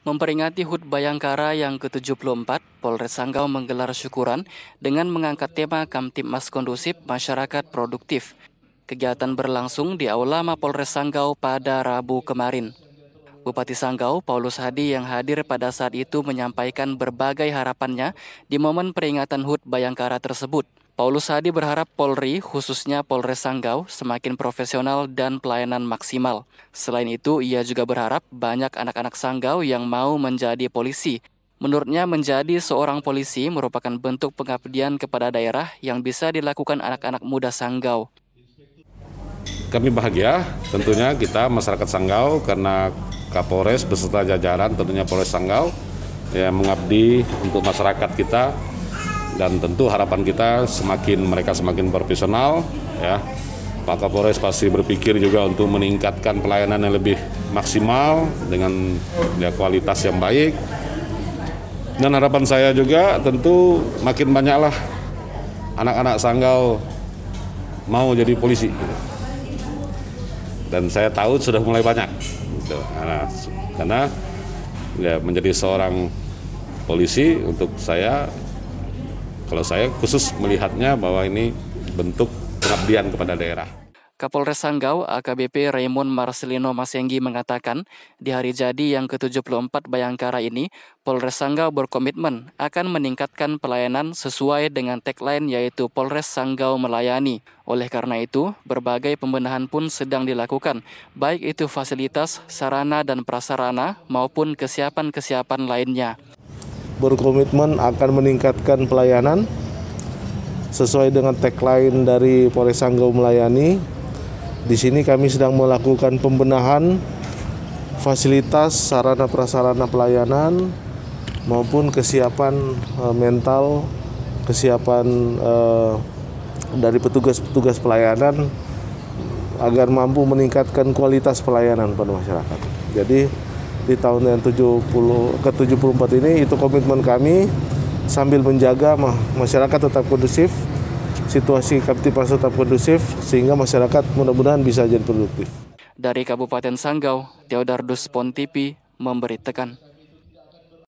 Memperingati HUT Bayangkara yang ke-74, Polres Sanggau menggelar syukuran dengan mengangkat tema Kamtipmas Kondusif Masyarakat Produktif. Kegiatan berlangsung di Aula Mapolres Sanggau pada Rabu kemarin. Bupati Sanggau, Paulus Hadi yang hadir pada saat itu menyampaikan berbagai harapannya di momen peringatan HUT Bayangkara tersebut. Paulus Hadi berharap Polri, khususnya Polres Sanggau, semakin profesional dan pelayanan maksimal. Selain itu, ia juga berharap banyak anak-anak Sanggau yang mau menjadi polisi. Menurutnya, menjadi seorang polisi merupakan bentuk pengabdian kepada daerah yang bisa dilakukan anak-anak muda Sanggau. Kami bahagia tentunya kita masyarakat Sanggau karena Kapolres beserta jajaran tentunya Polres Sanggau yang mengabdi untuk masyarakat kita dan tentu harapan kita semakin mereka semakin profesional ya Pak Kapolres pasti berpikir juga untuk meningkatkan pelayanan yang lebih maksimal dengan ya, kualitas yang baik dan harapan saya juga tentu makin banyaklah anak-anak sanggau mau jadi polisi dan saya tahu sudah mulai banyak gitu. karena, karena ya, menjadi seorang polisi untuk saya kalau saya khusus melihatnya bahwa ini bentuk pengabdian kepada daerah. Kapolres Sanggau AKBP Raymond Marcelino Masenggi mengatakan, di hari jadi yang ke-74 Bayangkara ini, Polres Sanggau berkomitmen akan meningkatkan pelayanan sesuai dengan tagline yaitu Polres Sanggau melayani. Oleh karena itu, berbagai pembenahan pun sedang dilakukan, baik itu fasilitas, sarana dan prasarana maupun kesiapan-kesiapan lainnya berkomitmen akan meningkatkan pelayanan sesuai dengan tagline dari Polres Sanggau melayani. Di sini kami sedang melakukan pembenahan fasilitas sarana prasarana pelayanan maupun kesiapan eh, mental, kesiapan eh, dari petugas-petugas pelayanan agar mampu meningkatkan kualitas pelayanan pada masyarakat. Jadi di tahun yang 70 ke 74 ini itu komitmen kami sambil menjaga masyarakat tetap kondusif, situasi kaptipas tetap kondusif sehingga masyarakat mudah-mudahan bisa jadi produktif. Dari Kabupaten Sanggau, Theodardus Pontipi memberi tekan.